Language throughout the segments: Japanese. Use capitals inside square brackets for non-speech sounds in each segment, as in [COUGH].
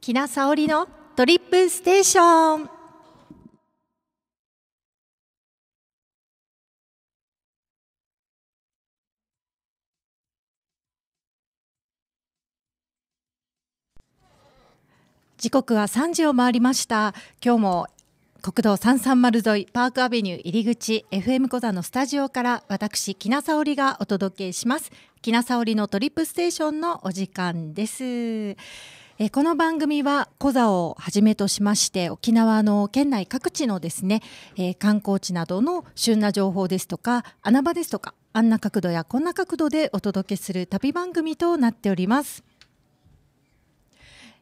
きなさおりのトリップステーション。時刻は三時を回りました。今日も国道三三丸沿いパークアベニュー入り口 FM 小座のスタジオから私木名沙織がお届けします。木名沙織のトリップステーションのお時間です。えこの番組はコザをはじめとしまして沖縄の県内各地のですね、えー、観光地などの旬な情報ですとか穴場ですとかあんな角度やこんな角度でお届けする旅番組となっております、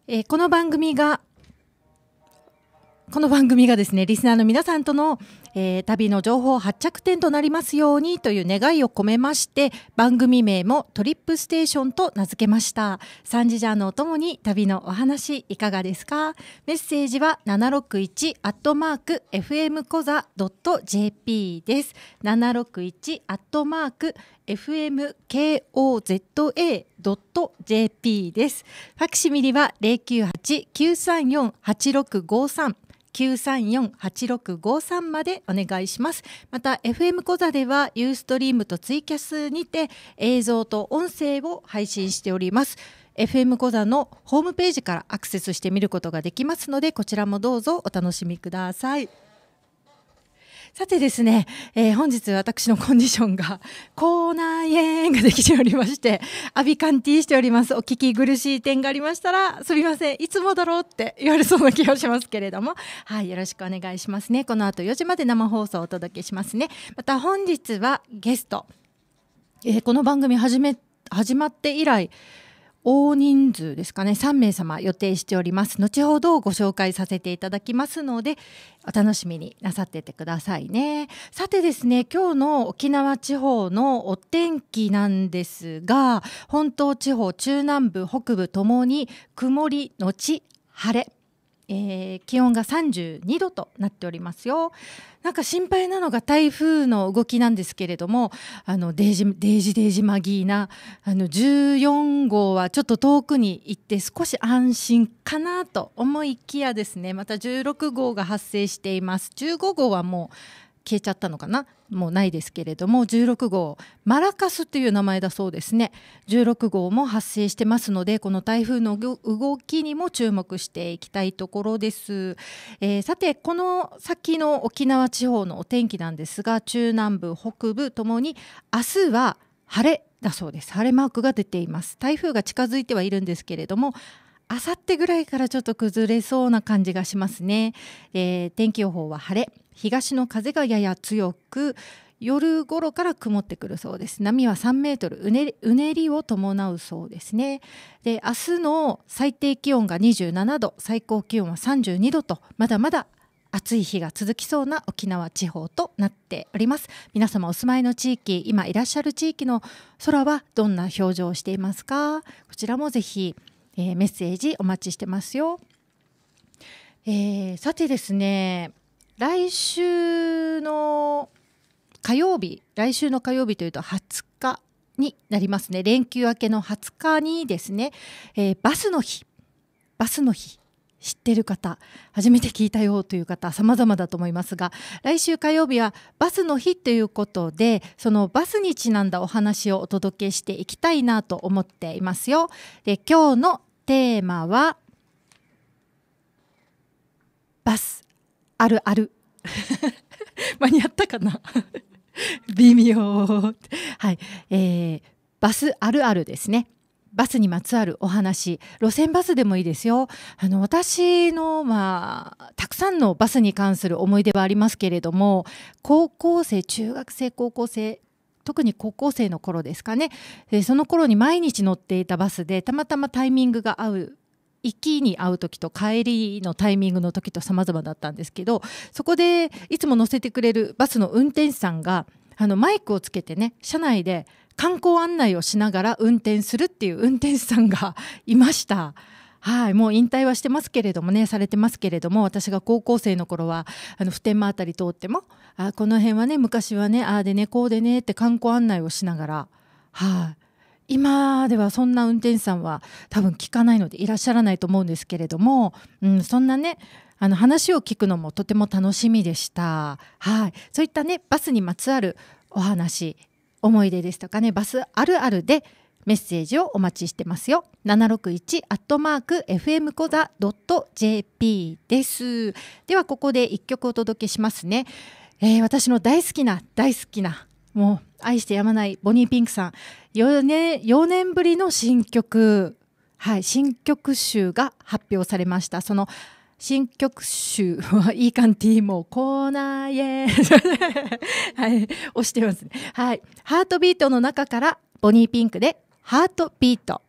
えー、この番組がこの番組がですねリスナーの皆さんとの、えー、旅の情報発着点となりますようにという願いを込めまして番組名もトリップステーションと名付けましたサンジジャーのお供に旅のお話いかがですかメッセージは761アットマーク FM コザドット .jp です761アットマーク fmkoza.jp ですファクシミリは098-934-8653 934-8653までお願いします。また FM 講座ではユーストリームとツイキャスにて映像と音声を配信しております。FM 講座のホームページからアクセスして見ることができますのでこちらもどうぞお楽しみください。さてですね、えー、本日私のコンディションが、口内炎ができておりまして、アビカンティーしております。お聞き苦しい点がありましたら、すみません、いつもだろうって言われそうな気がしますけれども、はい、よろしくお願いしますね。この後4時まで生放送をお届けしますね。また本日はゲスト、えー、この番組始め、始まって以来、大人数ですかね3名様予定しております後ほどご紹介させていただきますのでお楽しみになさっててくださいねさてですね今日の沖縄地方のお天気なんですが本島地方中南部北部ともに曇りのち晴れえー、気温が32度となっておりますよ。なんか心配なのが台風の動きなんですけれども、あのデージデージデージマギーなあの14号はちょっと遠くに行って少し安心かなと思いきやですね、また16号が発生しています。15号はもう消えちゃったのかなもうないですけれども16号マラカスっていう名前だそうですね16号も発生してますのでこの台風の動きにも注目していきたいところです、えー、さてこの先の沖縄地方のお天気なんですが中南部北部ともに明日は晴れだそうです晴れマークが出ています台風が近づいてはいるんですけれども明後日ぐらいからちょっと崩れそうな感じがしますね、えー、天気予報は晴れ東の風がやや強く夜頃から曇ってくるそうです波は3メートルうねりを伴うそうですねで明日の最低気温が27度最高気温は32度とまだまだ暑い日が続きそうな沖縄地方となっております皆様お住まいの地域今いらっしゃる地域の空はどんな表情をしていますかこちらもぜひ、えー、メッセージお待ちしてますよ、えー、さてですね来週の火曜日来週の火曜日というと20日になりますね連休明けの20日にですね、えー、バスの日バスの日知ってる方初めて聞いたよという方様々だと思いますが来週火曜日はバスの日ということでそのバスにちなんだお話をお届けしていきたいなと思っていますよ。で今日のテーマはバスあるある [LAUGHS] 間に合ったかな [LAUGHS] 微妙はい、えー、バスあるあるですねバスにまつわるお話路線バスでもいいですよあの私の、まあ、たくさんのバスに関する思い出はありますけれども高校生中学生高校生特に高校生の頃ですかね、えー、その頃に毎日乗っていたバスでたまたまタイミングが合う行きに会う時と帰りのタイミングの時と様々だったんですけどそこでいつも乗せてくれるバスの運転手さんがあのマイクをつけてね車内で観光案内をしながら運転するっていう運転手さんが [LAUGHS] いました。はい、もう引退はしてますけれどもね、されてますけれども、私が高校生の頃は、あの普天間あたり通っても、あこの辺はね、昔はね、ああでね、こうでねって観光案内をしながら、はい、今ではそんな運転手さんは多分聞かないのでいらっしゃらないと思うんですけれども、うん、そんなねあの話を聞くのもとても楽しみでした。はい、そういったねバスにまつわるお話、思い出ですとかねバスあるあるでメッセージをお待ちしてますよ。761アットマーク FM コザ .jp です。ではここで一曲お届けしますね。えー、私の大好きな大好きなもう愛してやまないボニーピンクさん4年 ,4 年ぶりの新曲、はい、新曲集が発表されましたその新曲集はいい感じもうコーナーイはい押してますねはいハートビートの中からボニーピンクでハートビート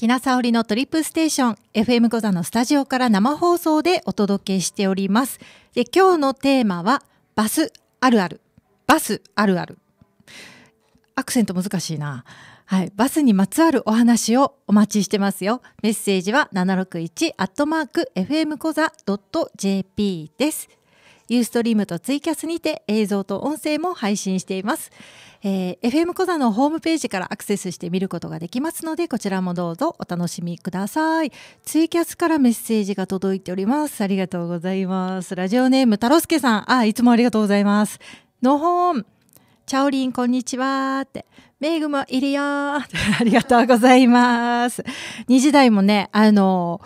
きなさおりのトリップステーション FM 小座のスタジオから生放送でお届けしております。で今日のテーマはバスあるあるバスあるあるアクセント難しいな。はい、バスにまつわるお話をお待ちしてますよ。メッセージは761アットマーク FM 小座 .jp です。ユーストリームとツイキャスにて映像と音声も配信しています。えー、FM コザのホームページからアクセスして見ることができますので、こちらもどうぞお楽しみください。ツイキャスからメッセージが届いております。ありがとうございます。ラジオネーム、太郎介さん。あ、いつもありがとうございます。のほーん。チャオリン、こんにちはって。メイグもいるよ [LAUGHS] ありがとうございます。2時台もね、あの、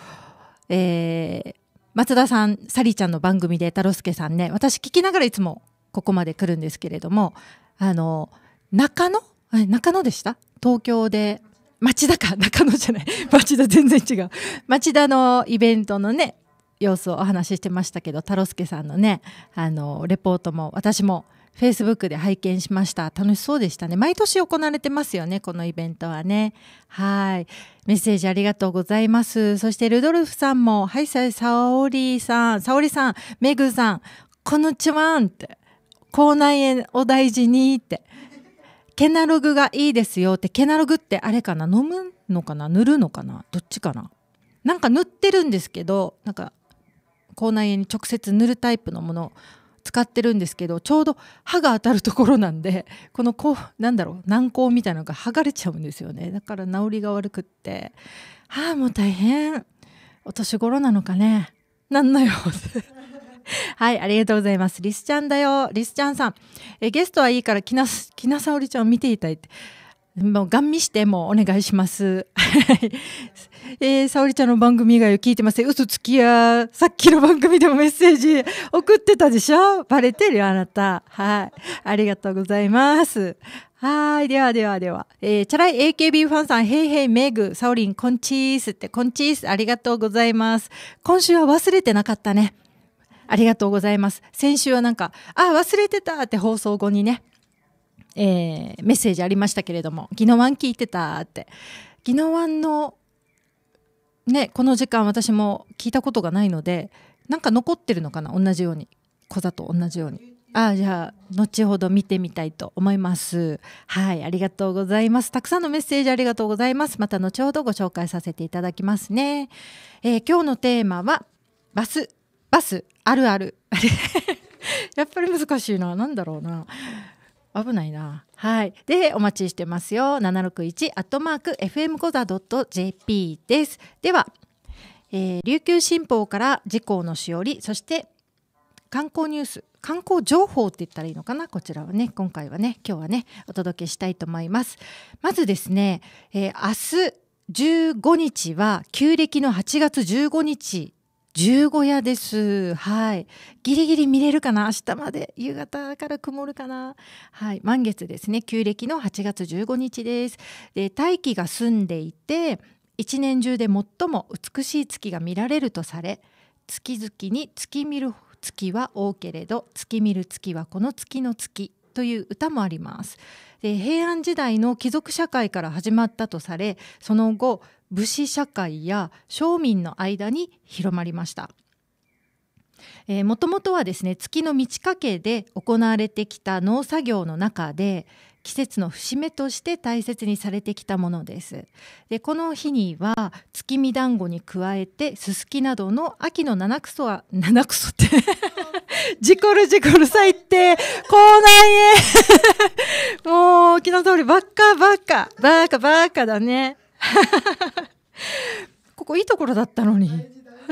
えー、松田さんサリーちゃんの番組で太郎介さんね私聞きながらいつもここまで来るんですけれどもあの中野中野でした東京で町田か [LAUGHS] 中野じゃない町田全然違う町田のイベントのね様子をお話ししてましたけど太郎介さんのねあのレポートも私もフェイスブックで拝見しました。楽しそうでしたね。毎年行われてますよね、このイベントはね。はい。メッセージありがとうございます。そしてルドルフさんも、はい、さ、さおりさん、さおりさん、メグさん、このちはんって、口内炎お大事にって。ケナログがいいですよってケナログってあれかな飲むのかな塗るのかなどっちかななんか塗ってるんですけどなんか口内炎に直接塗るタイプのもの使ってるんですけどちょうど歯が当たるところなんで [LAUGHS] このこうなんだろう軟膏みたいなのが剥がれちゃうんですよねだから治りが悪くって「はあもう大変お年頃なのかねなんのよ」[LAUGHS] はい、ありがとうございます。リスちゃんだよ。リスちゃんさん。えゲストはいいから、きな、きなさおりちゃんを見ていたいって。もうガン見してもお願いします。[LAUGHS] えー、沙織ちゃんの番組以外を聞いてません。嘘つきや。さっきの番組でもメッセージ送ってたでしょバレてるよ、あなた。はい。ありがとうございます。はい。ではではでは。えー、チャライ AKB ファンさん、ヘイヘイメグ、サオリン、コンチースって、コンチース、ありがとうございます。今週は忘れてなかったね。ありがとうございます。先週はなんか、あ、忘れてたって放送後にね、えー、メッセージありましたけれども「ギノワン聞いてた」って「ギノワンの、ね、この時間私も聞いたことがないのでなんか残ってるのかな同じように小座と同じように。ああじゃあ後ほど見てみたいと思いますはいありがとうございますたくさんのメッセージありがとうございますまた後ほどご紹介させていただきますね、えー、今日のテーマはバスバスあるある [LAUGHS] やっぱり難しいな何だろうな危ないな。はい。で、お待ちしてますよ。761アットマーク FM コザ .jp です。では、えー、琉球新報から事効のしおり、そして観光ニュース、観光情報って言ったらいいのかな、こちらはね、今回はね、今日はね、お届けしたいと思います。まずですね、えー、明日15日は旧暦の8月15日十五夜です。はい。ギリギリ見れるかな明日まで。夕方から曇るかなはい。満月ですね。旧暦の8月15日です。で、大気が澄んでいて、一年中で最も美しい月が見られるとされ、月々に月見る月は多けれど、月見る月はこの月の月という歌もあります。で平安時代の貴族社会から始まったとされその後武士社会や庶民の間に広まりました。もともとはですね月の満ち欠けで行われてきた農作業の中で季節の節目として大切にされてきたものですでこの日には月見団子に加えてすすきなどの秋の七草は [LAUGHS] 七草って事故る事故る最低口内炎 [LAUGHS] もう沖縄通りばっかばっかばっかばかだね [LAUGHS] ここいいところだったのに。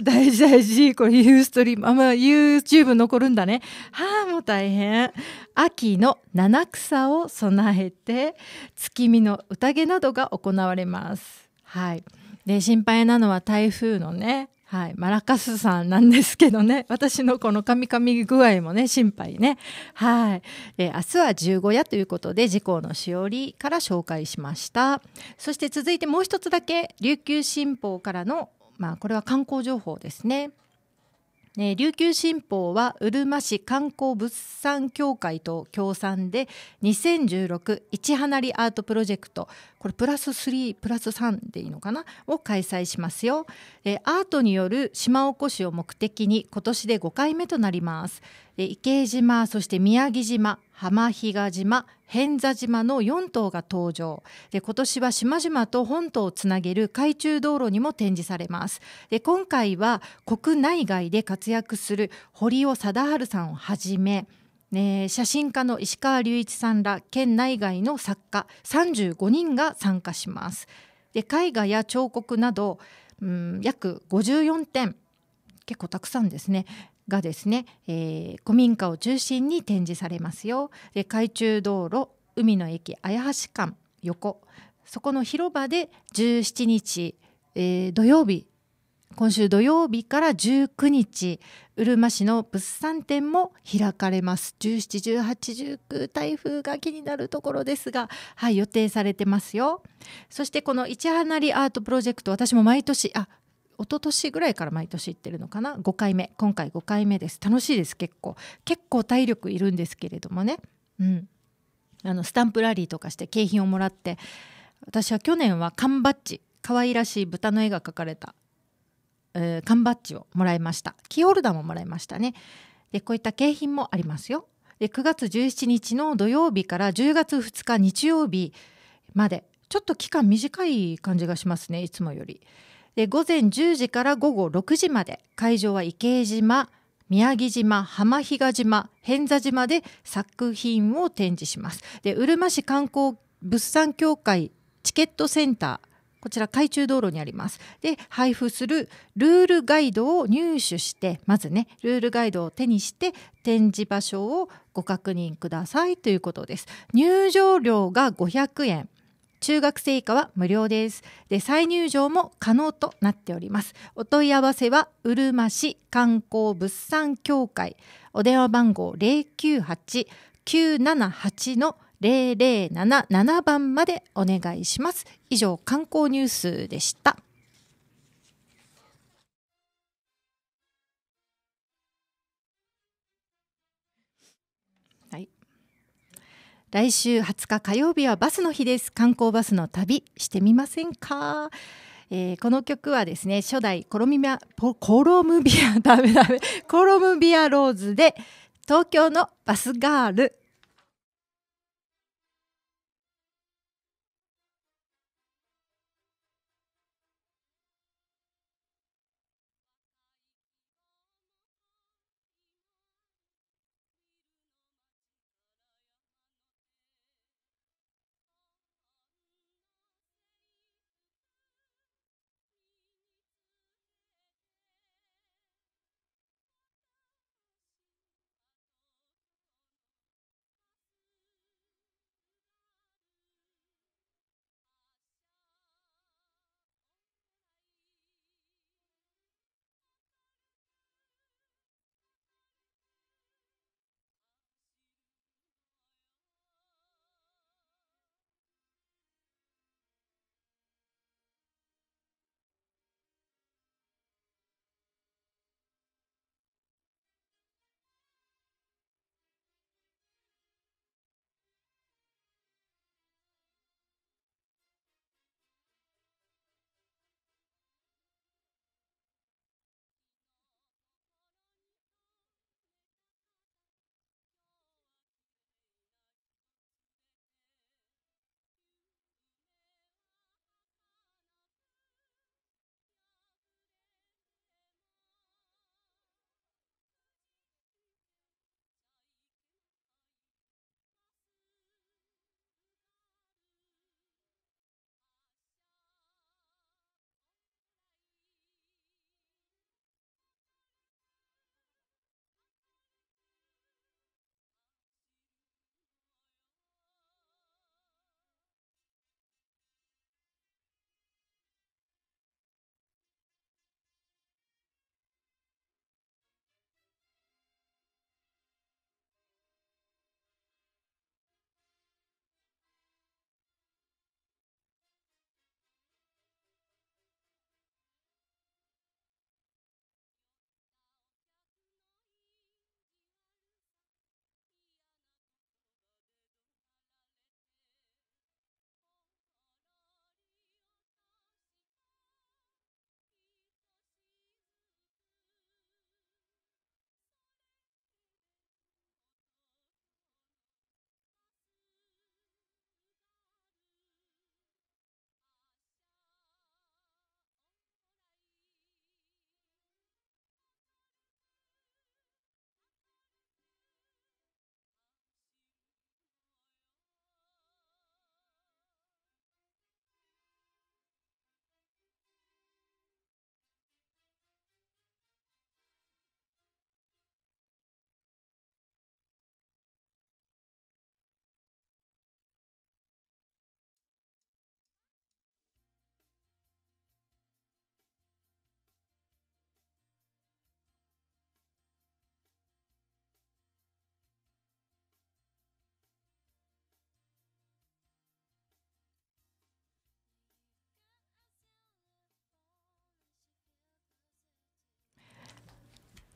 大事大事。これユーストリーム。あ、まあ YouTube 残るんだね。はあ、もう大変。秋の七草を備えて、月見の宴などが行われます。はい。で、心配なのは台風のね、はい、マラカスさんなんですけどね、[LAUGHS] 私のこのカミカミ具合もね、心配ね。はい。えー、明日は十五夜ということで、時効のしおりから紹介しました。そして続いてもう一つだけ、琉球新報からの、まあ、これは観光情報ですね。えー、琉球新報はうるま市観光物産協会と協賛で2016一花アートプロジェクトこれプラス3プラス3でいいのかなを開催しますよ、えー、アートによる島おこしを目的に今年で5回目となります池江島そして宮城島浜比嘉島偏座島の4島が登場で今年は島々と本島をつなげる海中道路にも展示されますで今回は国内外で活躍する堀尾貞治さんをはじめね、写真家の石川隆一さんら県内外の作家35人が参加しますで絵画や彫刻など、うん、約54点結構たくさんですねがですね、えー、古民家を中心に展示されますよで海中道路海の駅綾橋間横そこの広場で17日、えー、土曜日今週土曜日から19日うるま市の物産展も開かれます171819台風が気になるところですが、はい、予定されてますよそしてこの市花りアートプロジェクト私も毎年あ一昨年ぐらいから毎年行ってるのかな5回目今回5回目です楽しいです結構結構体力いるんですけれどもね、うん、あのスタンプラリーとかして景品をもらって私は去年は缶バッジ可愛らしい豚の絵が描かれた、えー、缶バッジをもらいましたキーホルダーももらいましたねでこういった景品もありますよで9月17日の土曜日から10月2日日曜日までちょっと期間短い感じがしますねいつもより。で午前10時から午後6時まで会場は池江島宮城島、浜比嘉島、偏座島で作品を展示します。で、うるま市観光物産協会チケットセンター、こちら海中道路にあります。で、配布するルールガイドを入手して、まずね、ルールガイドを手にして展示場所をご確認くださいということです。入場料が500円。中学生以下は無料ですで再入場も可能となっておりますお問い合わせはうるま市観光物産協会お電話番号098978の0077番までお願いします以上観光ニュースでした来週20日火曜日はバスの日です観光バスの旅してみませんか、えー、この曲はですね初代コロミアコロムビアダメダメコロムビアローズで東京のバスガール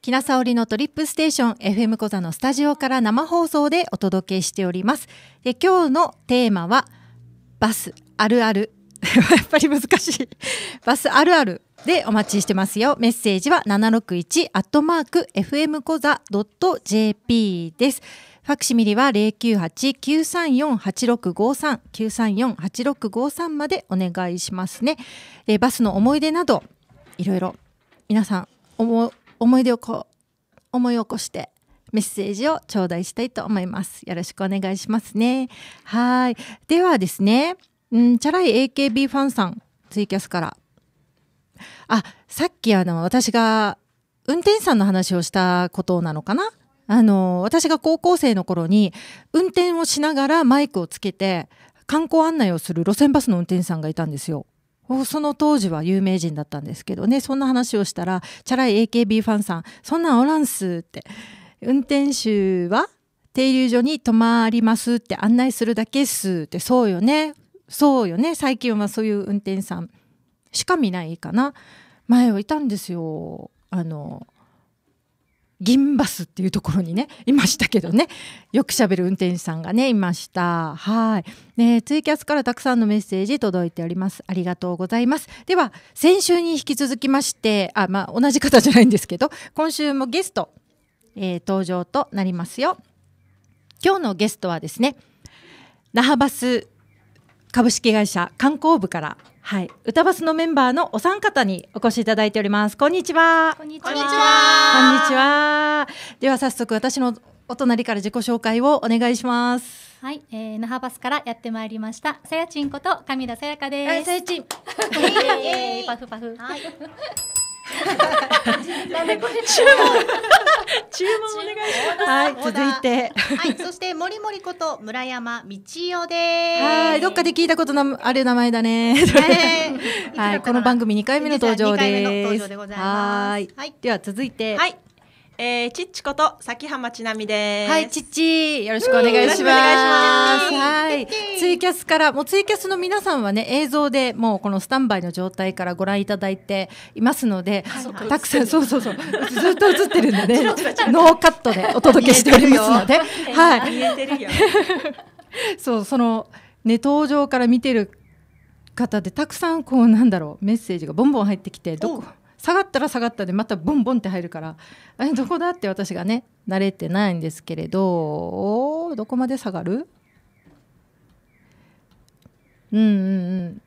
きなさおりのトリップステーション FM 小座のスタジオから生放送でお届けしております。で今日のテーマはバスあるある [LAUGHS] やっぱり難しいバスあるあるでお待ちしてますよ。メッセージは761アットマーク FM 小座 .jp です。ファクシミリは098-934-8653、934-8653までお願いしますね。バスの思い出など、いろいろ皆さん、思い出をこう思い起こしてメッセージを頂戴したいと思います。よろしくお願いしますね。はい。ではですね、うん、チャラい AKB ファンさん、ツイキャスから。あ、さっきあの、私が運転手さんの話をしたことなのかなあの、私が高校生の頃に運転をしながらマイクをつけて観光案内をする路線バスの運転手さんがいたんですよ。その当時は有名人だったんですけどねそんな話をしたらチャラい AKB ファンさん「そんなんおらんす」って「運転手は停留所に泊まります」って案内するだけっすってそうよねそうよね最近はそういう運転手さんしか見ないかな前はいたんですよあの銀バスっていうところにねいましたけどねよくしゃべる運転手さんがねいましたはい、ね、ツイキャスからたくさんのメッセージ届いておりますありがとうございますでは先週に引き続きましてあまあ同じ方じゃないんですけど今週もゲスト、えー、登場となりますよ今日のゲストはですね那覇バス株式会社観光部から、はい、歌バスのメンバーのお三方にお越しいただいております。こんにちは。こんにちは。こんにちは。では早速私のお隣から自己紹介をお願いします。はい、えー、那覇バスからやってまいりました。さやちんこと上田さやかです。さやちん。え [LAUGHS] ー、パフパフ。はい。なんこれ注文注文お願いします。はい、続いて。はい、そして、もりもりこと村山道夫です。はい、どっかで聞いたことのある名前だね。[LAUGHS] はい、この番組2回目の登場です。はい、では続いて。はい、えー、ちっちこと崎浜千なみです。はい、ちっち、よろしくお願いします。はい、ツイキャスから、もうツイキャスの皆さんはね、映像でもうこのスタンバイの状態からご覧いただいていますので、たくさん、そうそうそう、ずっと映ってるんでね、[LAUGHS] ノーカットでお届けしておりますので、はい。見えてるよ。[LAUGHS] そう、その、ね、登場から見てる方でたくさんこうなんだろうメッセージがボンボン入ってきてどこ下がったら下がったでまたボンボンって入るからどこだって私がね慣れてないんですけれどどこまで下がるうんうんうん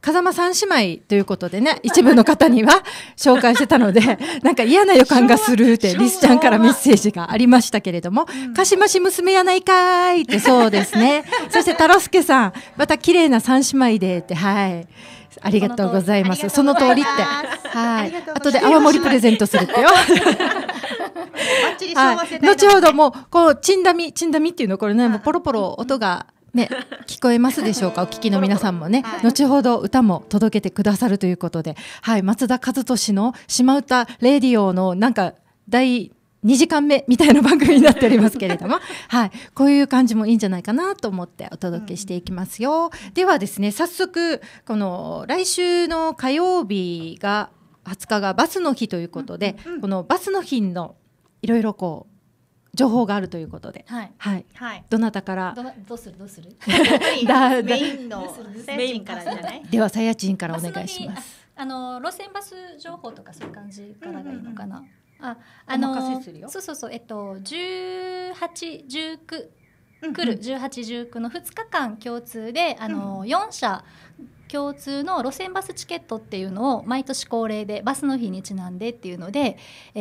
風間三姉妹ということでね一部の方には紹介してたので [LAUGHS] なんか嫌な予感がするってリスちゃんからメッセージがありましたけれども「かしまし娘やないかい」ってそうですね [LAUGHS] そして太郎介さんまた綺麗な三姉妹でってはい。ありがとうございます。その通りって。はい。後で泡盛プレゼントするってよ。[LAUGHS] 後ほどもう、こう、ちんだみ、ちんだみっていうの、これね、もうポロポロ音が、ね、聞こえますでしょうかお聞きの皆さんもね、後ほど歌も届けてくださるということで、はい、松田和俊の島唄レディオのなんか、大2時間目みたいな番組になっておりますけれども、[LAUGHS] はい、こういう感じもいいんじゃないかなと思ってお届けしていきますよ。うん、ではですね早速この来週の火曜日が20日がバスの日ということで、うんうん、このバスの日のいろいろこう情報があるということで、はい、はい、はい、どなたから、どうするどうする、[LAUGHS] メインのサヤンからじゃない？ではさやちんからお願いします。あの路線バス情報とかそういう感じからがいいのかな。うんうんあ、あのー、そうそうそう、えっと、十八、十九。来る18、19の2日間共通であのー、4社共通の路線バスチケットっていうのを毎年恒例でバスの日にちなんでっていうので、え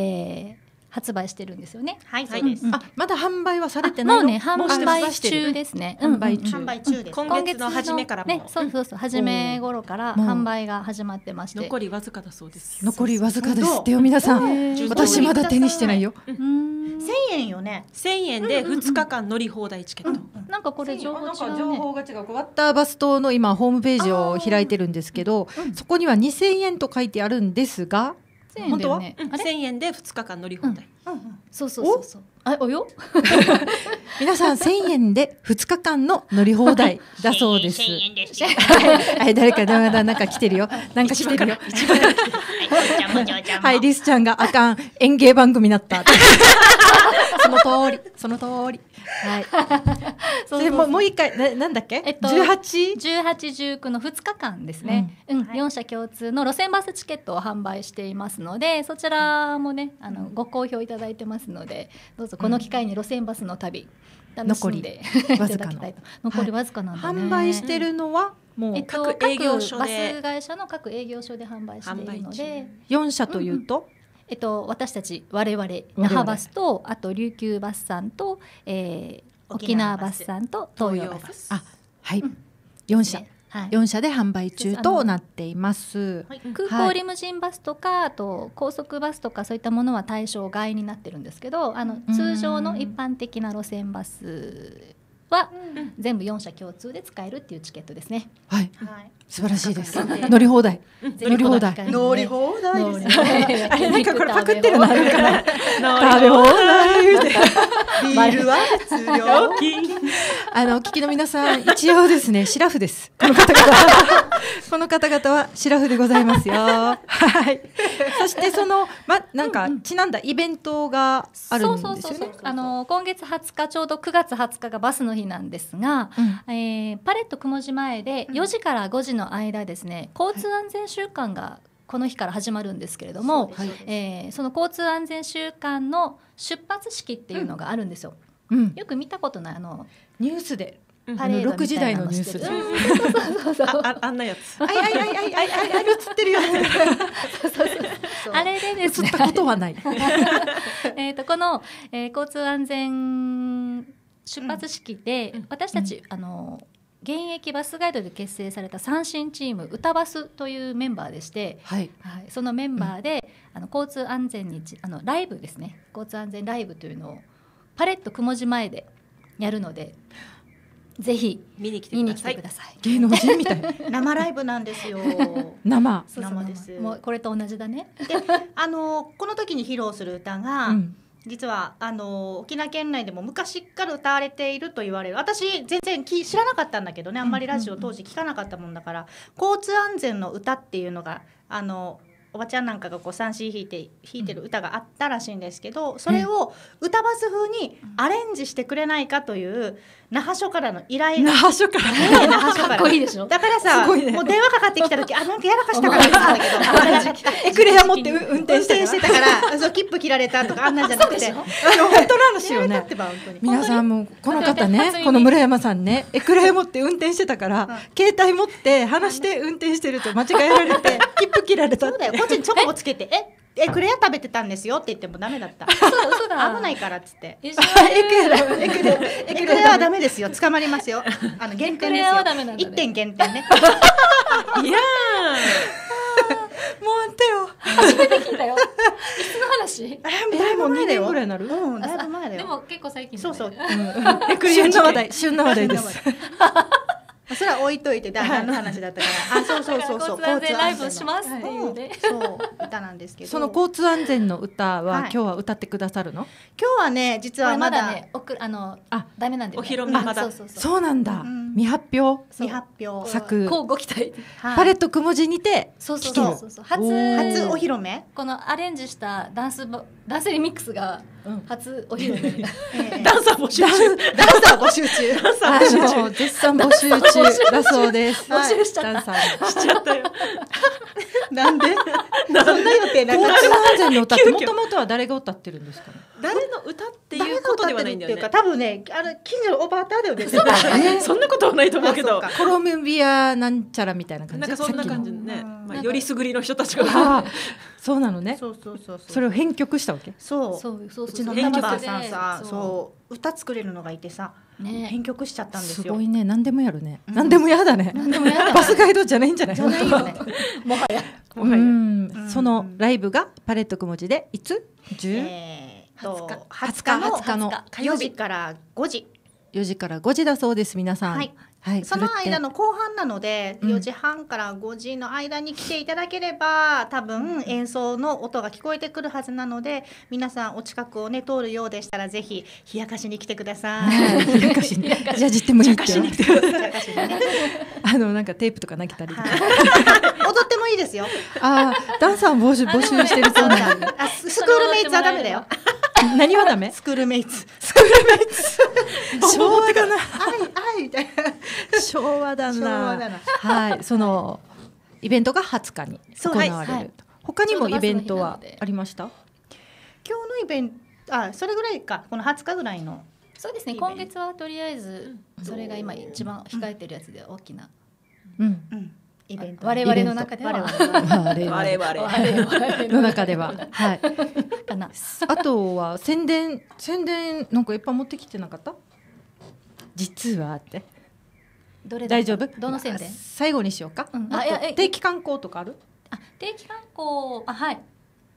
ー、発売してるんですよね。はい、そうです。あ、まだ販売はされてないもうね、販売中ですね。販売中。売中です。今月の初めからね、そうそうそう、初め頃から販売が始まってまして。残りわずかだそうです。残りわずかですってよ皆さん。私まだ手にしてないよ。千円よね。千円で二日間乗り放題チケット。なんかこれ情報情報が違う。ワッターバス島の今ホームページを開いてるんですけど、そこには二千円と書いてあるんですが。本当は、うん、1000円で2日間乗り放題、うんうん、そうそうそうそうあおよ [LAUGHS] 皆さん千円で二日間の乗り放題 [LAUGHS] だそうです。1円です。[LAUGHS] はい、誰か電話だなんか来てるよ。なんか来てるよ。はい、リスちゃんがあかん演芸番組になった。その通り、その通り。はい。そうそうもう一回ななんだっけ？えっと、十八、十八、十九の二日間ですね。うん、うん、社共通の路線バスチケットを販売していますので、そちらもね、あのご好評いただいてますますのでどうぞこの機会に路線バスの旅、残りで、わずかの残りわずかなんだ、販売してるのはもう各営業所で、えっと、バス会社の各営業所で販売しているので四社というと、えっと、私たち我々那覇バスとあと琉球バスさんと、えー、沖縄バスさんと東洋バスあはい、四社、4社で販売中となっています、はい、空港リムジンバスとかあと高速バスとかそういったものは対象外になってるんですけどあの通常の一般的な路線バスは全部4社共通で使えるっていうチケットですね。はい、はい素晴らしいです。乗り放題。乗り放題。乗り放題ですあれなんかこれパクってるのあるから。食べ放題。ビールは通料 [LAUGHS] あの、聞きの皆さん、一応ですね、シラフです。この方々 [LAUGHS] この方々はシラフでございますよ。はい。そしてその、ま、なんか、ちなんだイベントがあるんですよね。そうそうそう。あの、今月20日、ちょうど9月20日がバスの日なんですが、えパレット雲島前で4時から5時時の間ですね交通安全週間がこの日から始まるんですけれども、はい、えー、その交通安全週間の出発式っていうのがあるんですよ。うん、よく見たことないあのニュースでパレードみた時代のニュース、そうそうそうああんなやつ。あいあいあいあいあいあい映ってるやつ。[LAUGHS] そうそうそうあれでですね。映ったことはない。[LAUGHS] えっとこの、えー、交通安全出発式で、うん、私たち、うん、あの現役バスガイドで結成された三振チーム歌バスというメンバーでして、はい、はい、そのメンバーで、うん、あの交通安全にあのライブですね交通安全ライブというのをパレットくも字前でやるのでぜひ見に来てください。芸能人みたい。[LAUGHS] 生ライブなんですよ。生。生です。もうこれと同じだね。で、あのこの時に披露する歌が、うん、実はあの沖縄県内でも昔から歌われていると言われる私全然き知らなかったんだけどねあんまりラジオ当時聞かなかったもんだから、交通安全の歌っていうのがあのおばちゃんなんかがこう三振弾いて弾いてる歌があったらしいんですけどそれを歌バス風にアレンジしてくれないかという那覇署からの依頼那覇署からね那覇署からかっこいいでしょだからさ、ね、もう電話かかってきた時あなんかやらかしたからで [LAUGHS] んだけどエクレア持って運転してたからそう切符切られたとかあんなんじゃなくて本当の話よね皆さんもこの方ねこの村山さんねエクレア持って運転してたから、携帯持って話して運転してると間違えられて切符切られたそうだよこっちにチョコをつけてええクレア食べてたんですよって言ってもダメだった [LAUGHS] そうそうだ危ないからっつってエ [LAUGHS] クレアエ [LAUGHS] クレアエクレアはダメですよ捕まりますよあの限点ですよ一、ね、点限定ねいやもう手を初めて聞いたよいつの話えだいぶ前だよぐらいなるうんだいぶ前だよでも結構最近そうそう、うん、エクレア旬の話題旬の話題ですそれは置いといて旦那の話だったからあそうそうそうそう交通ライブしますっていうね、そう歌なんですけどその交通安全の歌は、今日は歌ってくださるの今日はね実はまだねおくあのあダメなんで、お披露目まだ、そうなんだ、未発表未発表作こうご期待、パレットくも字にてそうそうそうそう初初お披露目このアレンジしたダンス男性リミックスが初お披露ん、ダンサー募集中ダンサー募集中ダンサー募集中絶賛募集中だそうです募集しちゃった、しちゃったよ [LAUGHS] なんでそんな予定なかったの歌もともとは誰が歌ってるんですか、誰の歌っていうことではないんだよね多分ねあの近所のバーあーだよねそうね [LAUGHS] そんなことはないと思うけどコロンビアなんちゃらみたいな感じなんかそんな感じねはい、よりすぐりの人たちがそうなのねそうそうそうそれを編曲したわけそうそうそううちのメンバーさんさそう歌作れるのがいてさ、ね、編曲しちゃったんですよすごいね何でもやるね、うん、何でもやだね何でもやだバスガイドじゃないんじゃないじゃないよねもはやもはや、うん、そのライブがパレットくも字でいつ十？0えー、2日二十日の火曜日から五時四時から五時だそうです皆さん、はいはい、その間の後半なので、う4時半から5時の間に来ていただければ多分演奏の音が聞こえてくるはずなので皆さんお近くをね通るようでしたらぜひ冷やかしに来てください。[LAUGHS] 冷やかしにじゃじってもいいって。あのなんかテープとか投げたりとか。踊ってもいいですよ。ああダンサー募集募集してるそうなんで。あスクールメイツはダメだよ。[LAUGHS] 何はダメスクールメイツスクールメイツ昭和だな愛愛みたいな昭和だなはいそのイベントが20日に行われる、はい他にもイベントはありました今日のイベントあそれぐらいかこの20日ぐらいのそうですね今月はとりあえずそれが今一番控えてるやつで大きなうん、うんイベント我々の中では我々の中では [LAUGHS] [LAUGHS] はいかな [LAUGHS] あとは宣伝宣伝なんかいっぱい持ってきてなかった実はってどれ大丈夫どの宣伝、最後にしようか、うん、あ定期観光とかあるあ定期観光あはい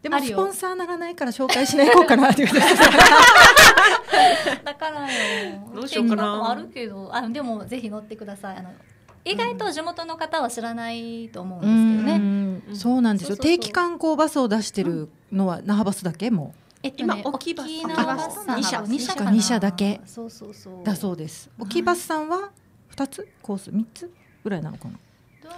でもスポンサーならないから紹介しないこう [LAUGHS] かなっていうだからよどうしようかなあるけどあでもぜひ乗ってくださいあの意外と地元の方は知らないと思うんですけどね、うんそうなんですよ定期観光バスを出してるのは那覇バスだけもえっとね、今沖バス二社二社二社だけだそうです。沖バスさんは二つコース三つぐらいなのかな。ど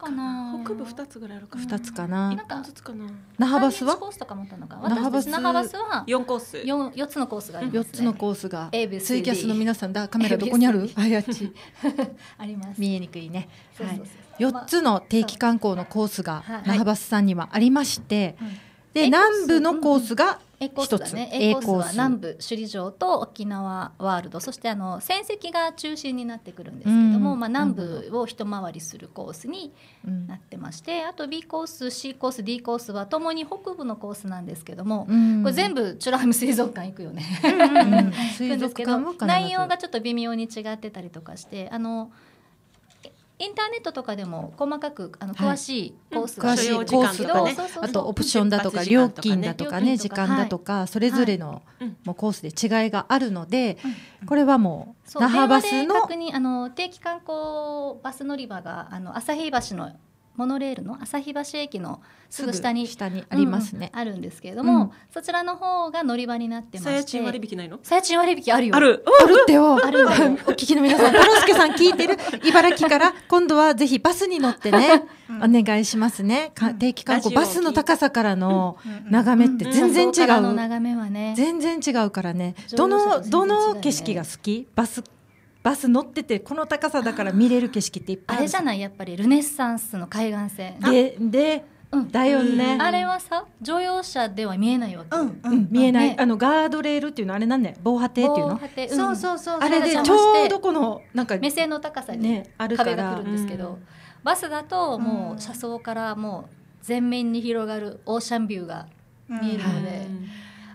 かな。北部二つぐらいあるか。二つかな。つかな。那覇バスは。那覇バス。那覇バスは四コース。四つのコースが四つのコースが。ツイキャスの皆さんだカメラどこにある？あやち。[LAUGHS] あります。見えにくいね。はい。4つの定期観光のコースが那覇バスさんにはありまして、で南部のコースが1つ、A コースは南部首里城と沖縄ワールドそしてあの戦績が中心になってくるんですけども、うん、まあ、南部を一回りするコースになってまして、うん、あと B コース C コース D コースはともに北部のコースなんですけども、うん、これ全部チュラハム水族館行くよね。うん、[LAUGHS] んです内容がちょっと微妙に違ってたりとかしてあのインターネットとかでも細かくあの詳しいコース、はい、コースと、ね、あとオプションだとか料金だとかね時間だとかそれぞれのもうコースで違いがあるのでこれはもう那覇バスのあの定期観光バス乗り場があの朝日橋のモノレールの旭橋駅のすぐ下に下にありますね、うん、あるんですけれども、うん、そちらの方が乗り場になってましてさやちん割引ないのさやちん割引あるよあるあるってよあるよ [LAUGHS] お聞きの皆さん太郎助さん聞いてる茨城から今度はぜひバスに乗ってね、お願いしますね定期観光バスの高さからの眺めって全然違う、うん、の眺めはね全然違うからねどのどの景色が好きバスバス乗っててこの高さだから見れる景色っていっぱいあれじゃないやっぱりルネッサンスの海岸線でで、うん、だよね、あれはさ乗用車では見えないわけ、うんうん、見えない、ね、あのガードレールっていうのあれなんだよ防波堤っていうのそうそうそうあれでちょうどこのなんか目線の高さに、ね、壁が来るんですけど、バスだともう車窓からもう全面に広がるオーシャンビューが見えるので、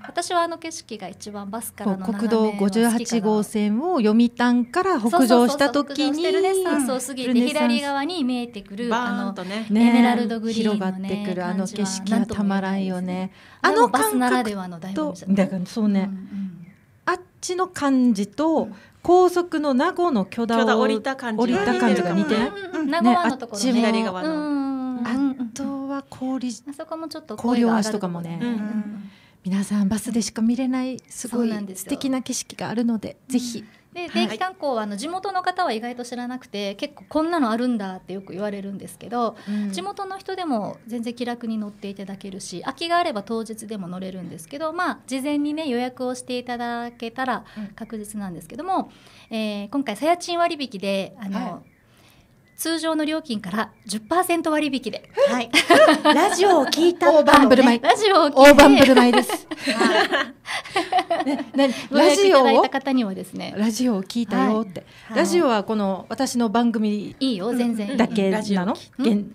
私はあの景色が一番バスからの国道58号線を読谷から北上した時にて左側に見えてくるあの、ね、エメラルドグリーンの、ね、広がってくるあの景色はたまらんよねあのバスならではのだからそうね、うんうん、あっちの感じと、うん高速の名護の巨大降りた感じが似てない、うんね、名護のところね左側のあとは氷あそこもちょっと氷足とかもね、うんうん、皆さんバスでしか見れないすごい素敵な景色があるので、ぜひ。で電気観光はあの地元の方は意外と知らなくて結構こんなのあるんだってよく言われるんですけど、うん、地元の人でも全然気楽に乗っていただけるし空きがあれば当日でも乗れるんですけど、まあ、事前に、ね、予約をしていただけたら確実なんですけども、うん、えー、今回さやちん割引であの、はい通常の料金から10%割引で、は [LAUGHS] い、ラジオを聞いた、ね、大盤振る舞いラジオを聞いて大盤振る舞いです、[LAUGHS] はい [LAUGHS] ね、ラジオを方にはですね、ラジオを聞いたよって、はい、ラジオはこの私の番組いいよ全然だけなの？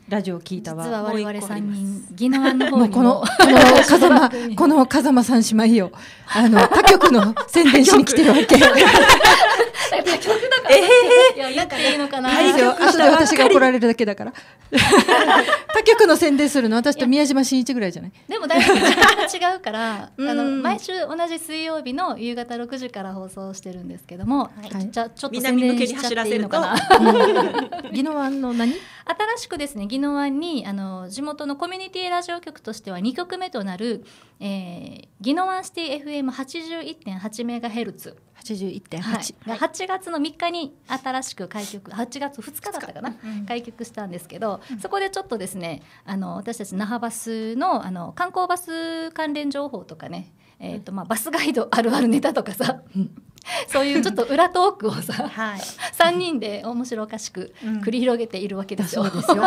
ラジオ聞いたわ。実は我々三人ギノアの方にこのこの風間 [LAUGHS] この風間さん姉妹よあの他局の宣伝しに来てるわけ。ええー、いやなんかいいのかな。はい、後で私が怒られるだけだから。[LAUGHS] 他局の宣伝するの私と宮島真一ぐらいじゃない。でもだいぶ違うから、あの毎週同同じ水曜日の夕方6時から放送してるんですけども、はい、じゃちょっと宣伝しちゃっていいのかな。宜野湾の何？新しくですね宜野湾にあの地元のコミュニティラジオ局としては2曲目となる、えー、宜野湾シティ FM81.8 メガヘルツ。81.8、はい、が8月の3日に新しく開局8月2日だったかな、うん、開局したんですけど、うん、そこでちょっとですねあの私たち那覇バスのあの観光バス関連情報とかねえーとまあ、バスガイド [LAUGHS] あるあるネタとかさそういうちょっと裏トークをさ、はい、3人で面白おかしく繰り広げているわけですよ。うん、すよ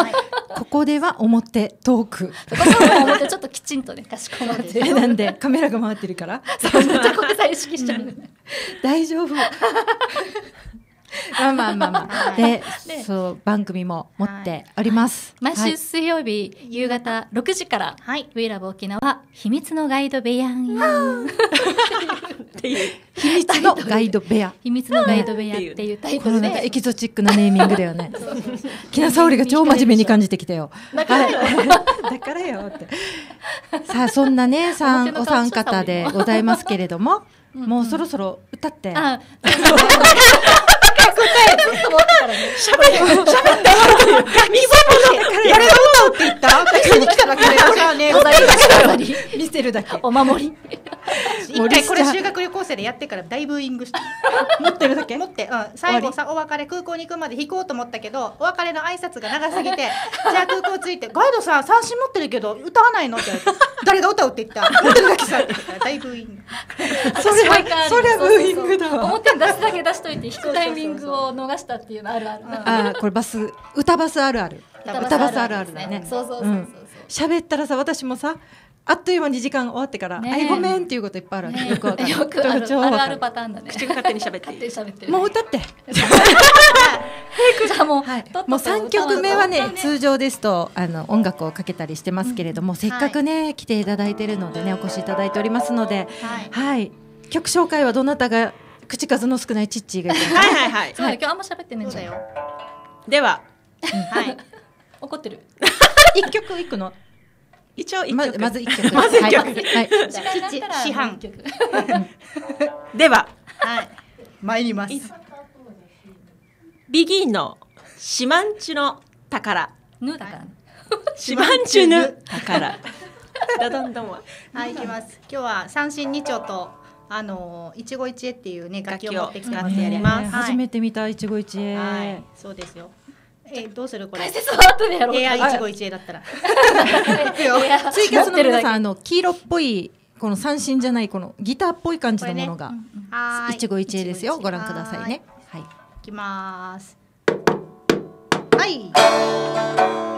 ここでは表トーク。ここでは表ちょっときちんとね、[LAUGHS] かしこまってる。[LAUGHS] なんでカメラが回ってるから。そう、ちょっとこれさ意識しちゃう、うん、大丈夫。[LAUGHS] まあまあまあまあ。で、そう番組も持っております。毎週水曜日夕方6時から、はい、ウィラブ沖縄秘密のガイド部屋っていう秘密のガイド部屋秘密のガイド部屋っていうタイトルで、エキゾチックなネーミングだよね。[LAUGHS] 木なさおが超真面目に感じてきたよ。だからよ。だからよって。さあそんなね [LAUGHS] さんお三方でございますけれども、もうそろそろ歌って。答えずっと持ってたらね、喋って、喋って、キうって言った買いに来ただけで、これはね、見せるだけ。お守り。一回これ修学旅行生でやってからだいぶイングした。[LAUGHS] 持ってるだけ持って、うん。最後さ、お別れ、空港に行くまで引こうと思ったけど、お別れの挨拶が長すぎて、[LAUGHS] じゃあ空港着いて、ガイドさ、ん、三振持ってるけど、歌わないのって、誰が歌うって言った。持ってるだけさって言った大ブイング。それは、それはブーイングだわ。表に出すだけ出しといて、引くタイミングを逃したっていうのあるある。ああ、これバス、歌バスあるある。歌バスあるあるだねそうそうそうそう喋ったらさ私もさあっという間に時間終わってから、あいごめんっていうこといっぱいある、よくわる。よくあるあるパターンだね。口が勝手に喋って。勝手にもう歌って。[LAUGHS] もう、はい、もう三曲目はね、通常ですとあの音楽をかけたりしてますけれども、せっかくね、来ていただいてるのでねお越しいただいておりますので、はい、曲紹介はどなたが口数の少ないチッチーがいはいはいはい。今日あんま喋ってないんだよ。では、はい。怒ってる。[LAUGHS] 一曲いくの。一応まずまず一曲。[LAUGHS] まず一曲。はい。七四半曲。[LAUGHS] では、はい、参ります。ビギンのシマンチュの宝。ぬだから。シマンチュぬ宝。だどんどんは。はい、いきます。今日は三振二丁と。あの一期一会っていうね楽器を持ってきたのでやります。初めて見た一期一会。はい、そうですよ。えー、どうするこれ解説は後でやろう AI151A だったら追加キャの皆さんあの黄色っぽいこの三振じゃないこのギターっぽい感じのものが、一期一会ですよご覧くださいねはいいきますはい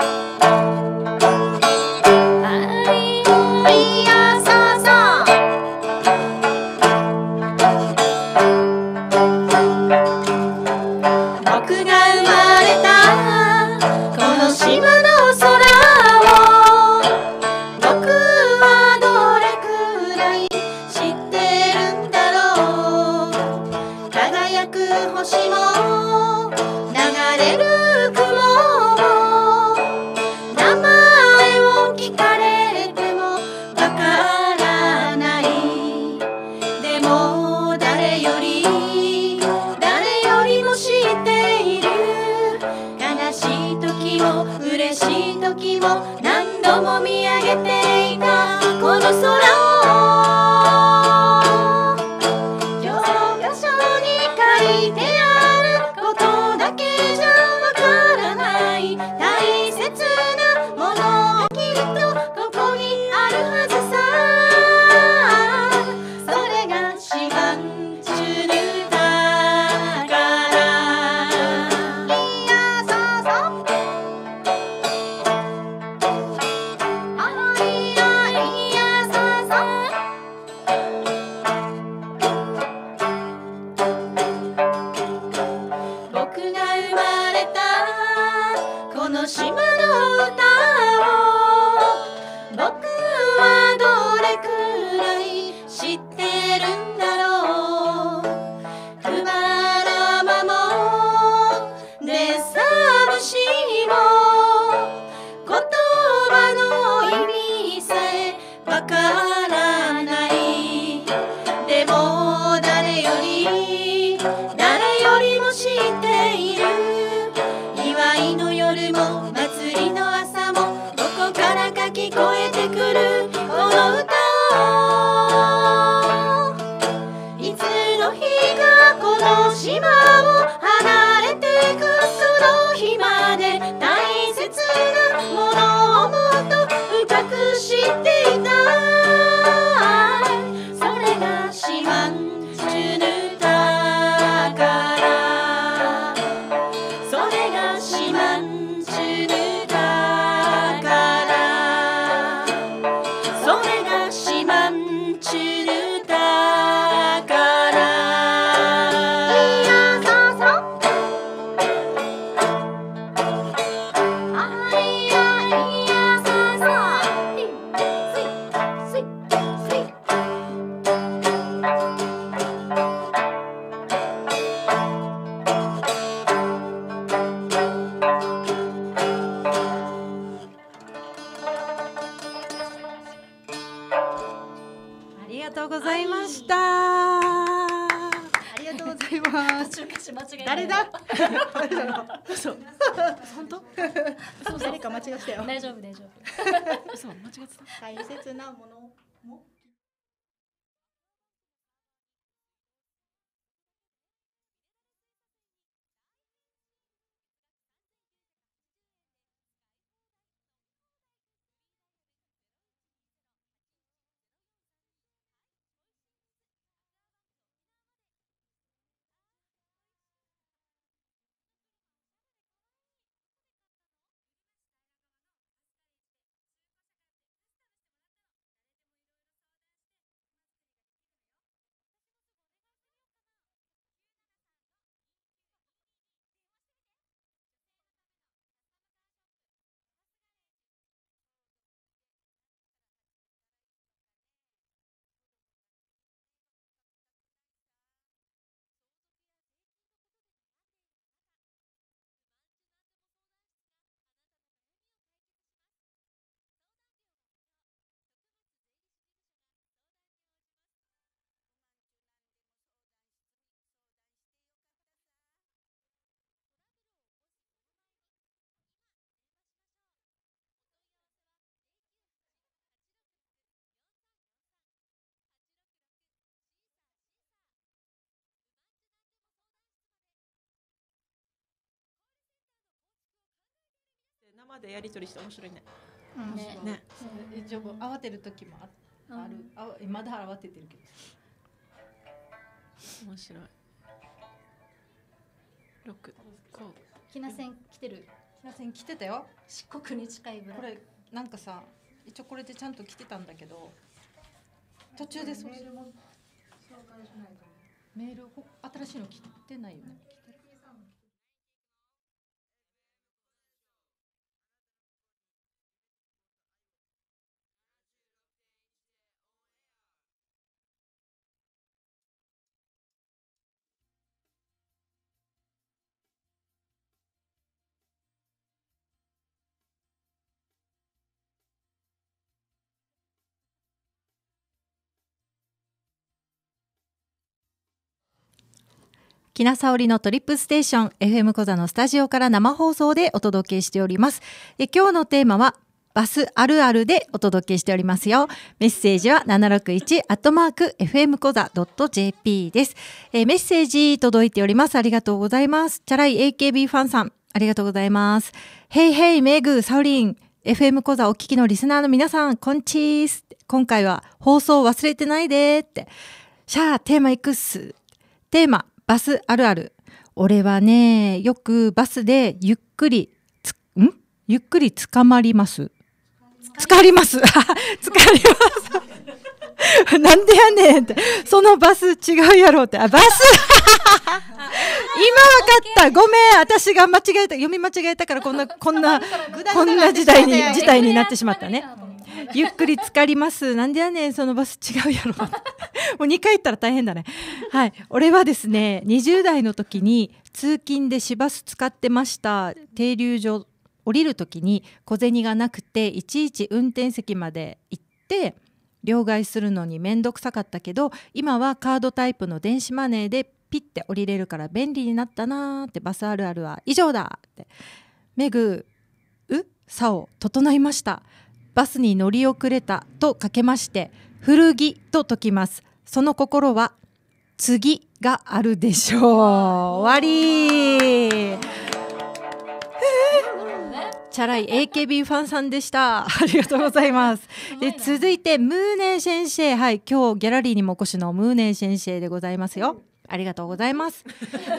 間違ってた。大切なものも。までやり取りして面白いね。面白ね。ね一応慌てる時もあある、あまだ慌ててるけど。面白い。六う。きなせん来てる。きなせん来てたよ。漆黒に近いこれなんかさ、一応これでちゃんと来てたんだけど、途中でそう。メールも紹介しないと。メール新しいの来てないよね。来てきなさおりのトリップステーション FM 小座のスタジオから生放送でお届けしております。今日のテーマはバスあるあるでお届けしておりますよ。メッセージは761アットマーク FM コザ .jp です、えメッセージ届いております。ありがとうございます。チャライ AKB ファンさん、ありがとうございます。ヘイヘイメグ、サオリン、FM 小座お聞きのリスナーの皆さん、こんちーす。今回は放送忘れてないでーって。シャー、テーマいくっす。テーマ、バスあるある。俺はね、よくバスでゆっくり、んゆっくり捕まります。疲ります。疲 [LAUGHS] れます。[LAUGHS] なんでやねんって。そのバス違うやろって。あ、バス [LAUGHS] 今わかった。ごめん。私が間違えた。読み間違えたからこんな、こんな、こんな時代に、事態になってしまったね。[LAUGHS] ゆっくり浸かります。なんでやねん、そのバス違うやろ。[LAUGHS] もう2回行ったら大変だね。はい。俺はですね、20代の時に通勤で市バス使ってました。停留所降りる時に小銭がなくて、いちいち運転席まで行って、両替するのに面倒くさかったけど、今はカードタイプの電子マネーでピッて降りれるから便利になったなーってバスあるあるは以上だって。めぐ、うさを整いました。バスに乗り遅れたとかけまして古着と解きますその心は次があるでしょう終わりチャラい AKB ファンさんでした。ありがとうございます。で続いてムーネー先生、はい、今日ギャラリーにもお越しのムーネー先生でございますよ。ありがとうございます。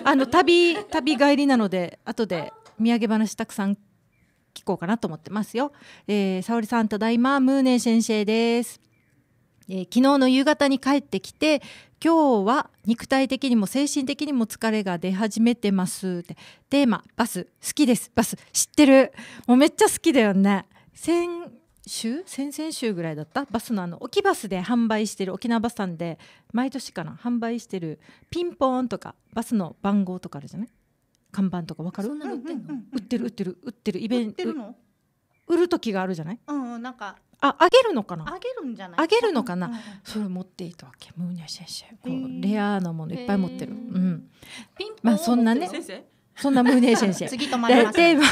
あの旅旅帰りなので後で土産話たくさん聞こうかなと思ってますよ。えー、沙織さんただいまムーネ先生です。えー、昨日の夕方に帰ってきて今日は肉体的にも精神的にも疲れが出始めてますってテーマバス好きですバス知ってるもうめっちゃ好きだよね先週先々週ぐらいだったバスのあの沖バスで販売してる沖縄バスさんで毎年かな販売してるピンポーンとかバスの番号とかあるじゃない看板とかわかるそんな売ってるの、うんうん、売ってる売ってる売ってるイベント売る時があるじゃないうんなんかあ、あげるのかな。あげるんじゃない。あげるのかな。うん、それ持っていたわけ。ムーニャ先生、こうレアなものいっぱい持ってる。うん。まあ、そんなね。そんなムーネー先生。次止まります。テーマ、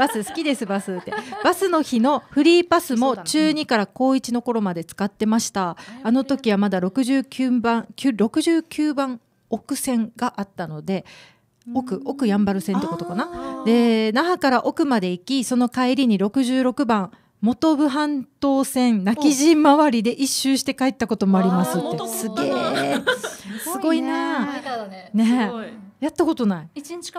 バス好きです、バスって。バスの日のフリーパスも中二から高一の頃まで使ってました。あの時はまだ六十九番、九六十九番奥線があったので、奥奥やんばる線ってことかなで那覇から奥まで行きその帰りに66番本部半島線泣き陣周りで一周して帰ったこともありますってすげえ [LAUGHS] すごいなねやったことない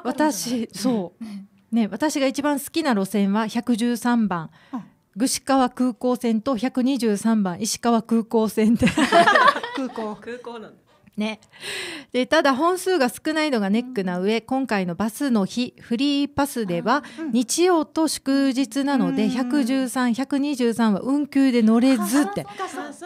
私そうね私が一番好きな路線は113番、うん串川空港線と123番石川空港線で [LAUGHS] 空港空港なんだね、でただ本数が少ないのがネックな上、うん、今回のバスの日フリーパスでは日曜と祝日なので、113123は運休で乗れずって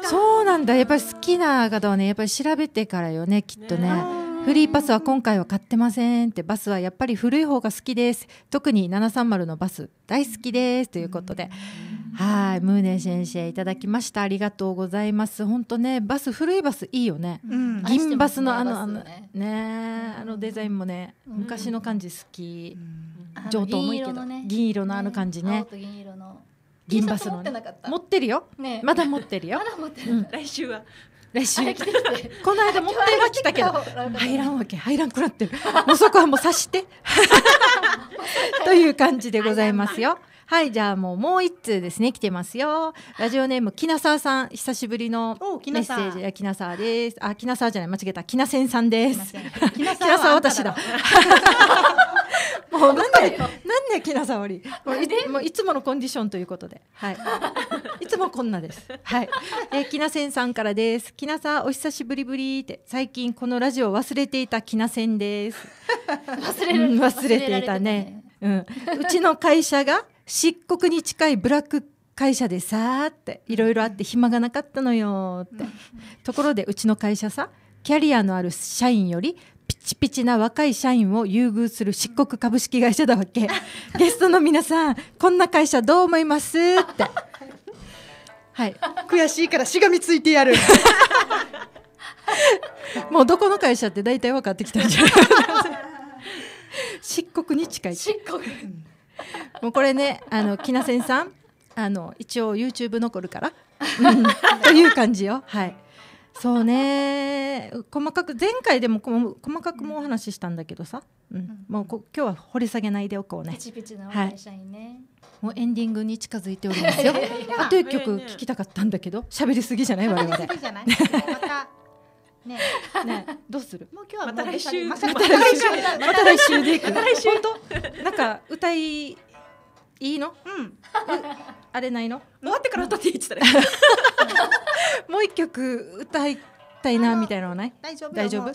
そうなんだやっぱり好きな方はねやっぱり調べてからよねきっとね。ねフリーパスは今回は買ってませんってバスはやっぱり古い方が好きです特に730のバス大好きですということで、うんはい、ムーネ先生いただきました。ありがとうございます。本当ね、バス古いバスいいよね。うん、銀バスのあのあのね、ね、あのデザインもね、うん、昔の感じ好き。上等もいいけど、ね、銀色のあの感じね。ね銀色の。銀バスの、ね、持ってるよ、ね、まだ持ってるよ。まだ持ってる。来週は。来週 [LAUGHS] この間持ってはきたけど入らんわけ入らんくなってるもうそこはもうさして [LAUGHS] という感じでございますよ。はいじゃあもうもう一通ですね来てますよラジオネームきなさわさん久しぶりのメッセージきなさわですあきなさわじゃない間違えたきなせんさんです [LAUGHS] きなさわ私だ [LAUGHS] もうなんでなんできなさわりもういもういつものコンディションということではいいつもこんなですはいえきなせんさんからですきなさお久しぶりぶりって最近このラジオ忘れていたきなせんです [LAUGHS] 忘れる、うん、忘れていたね、ね、うんうちの会社が漆黒に近いブラック会社でさーっていろいろあって暇がなかったのよって、ところでうちの会社さキャリアのある社員よりピチピチな若い社員を優遇する漆黒株式会社だわけ [LAUGHS] ゲストの皆さんこんな会社どう思いますってはい悔しいからしがみついてやる [LAUGHS] もうどこの会社って大体分かってきたんじゃない漆黒 [LAUGHS] に近い漆黒もうこれねあのきなせんさんあの一応 YouTube 残るから、うん、という感じよはいそうね細かく前回でも細かくもお話ししたんだけどさ、うん、うもうこ今日は掘り下げないでおこうねピチピチな会社ね、はい、もうエンディングに近づいておりますよ [LAUGHS] あという曲聴きたかったんだけど喋りすぎじゃない我々 [LAUGHS] [LAUGHS] またねねどうするもう今日はまた来週また来週また来週でいく本当なんか歌いいいのうんあれないの終わってから歌っていいっつ [LAUGHS] もう一曲歌いたいなみたいなのはない大丈夫大丈夫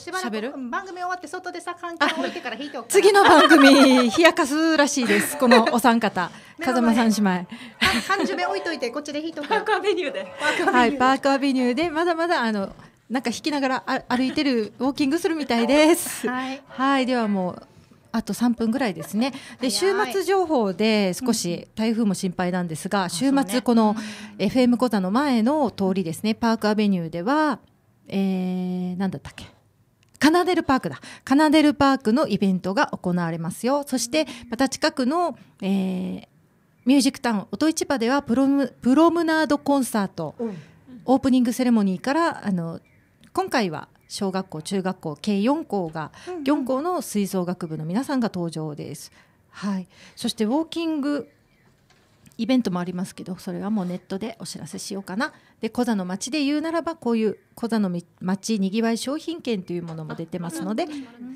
番組終わって外でさ環境置いてから弾いておく次の番組冷やかすらしいですこのお三方 [LAUGHS] 風間さん姉妹半十目置いといてこっちで引いておくパークアベニューではいパーカーベニューでまだまだあのなんか引きながら歩いてるウォーキングするみたいです。はい、はい、ではもうあと3分ぐらいですね。で週末情報で少し台風も心配なんですが、うん、週末この FM コタの前の通りですね、パークアベニューでは、えー、なんだったっけカナデルパークだ。カナデルパークのイベントが行われますよ。そしてまた近くの、えー、ミュージックタウン音市場ではプロムプロムナードコンサート、うん、オープニングセレモニーからあの今回は小学校中学校計4校が、4校の吹奏楽部の皆さんが登場です。はい、そしてウォーキングイベントもありますけどそれはもうネットでお知らせしようかなでコザの町で言うならばこういうコザの町にぎわい商品券というものも出てますので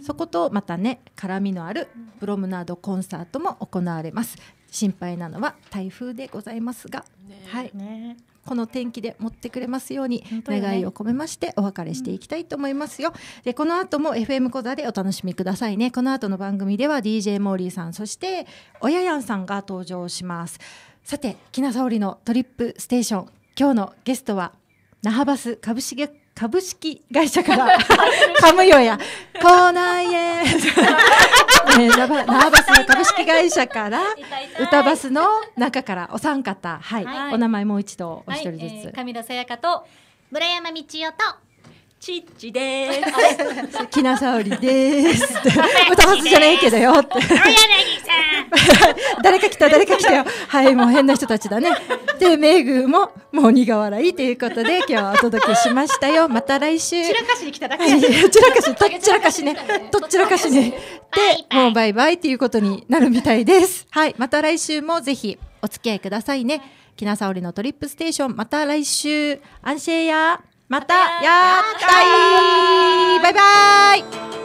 そことまたね絡みのあるプロムナードコンサートも行われます心配なのは台風でございますが、ね、はい、ねこの天気で持ってくれますように願いを込めましてお別れしていきたいと思いますよ。でこの後も FM 講座でお楽しみくださいね。この後の番組では DJ モーリーさんそしておややんさんが登場します。さて木なお織のトリップステーション今日のゲストは那覇バス株式株式会社からかむよや「来ないえ」えー、ナーバスの株式会社から、歌バスの中からお三方、はい、はい、お名前もう一度お一人ずつ。はいえー、上田さやかと、村山道夫と、チッチです。きなさおりです。[LAUGHS] 歌はずじゃないけどよって。[LAUGHS] 誰か来た、誰か来たよ。はい、もう変な人たちだね。で、グーも、もう苦笑いということで、今日はお届けしましたよ。また来週。散らかしに来ただけ。散らかし、ど [LAUGHS] っちらかしね。どっちらかしね。で、もうバイバイっていうことになるみたいです。はい、また来週もぜひお付き合いくださいね。きなさおりのトリップステーション、また来週、アンシェイヤー。またやったいバイバイ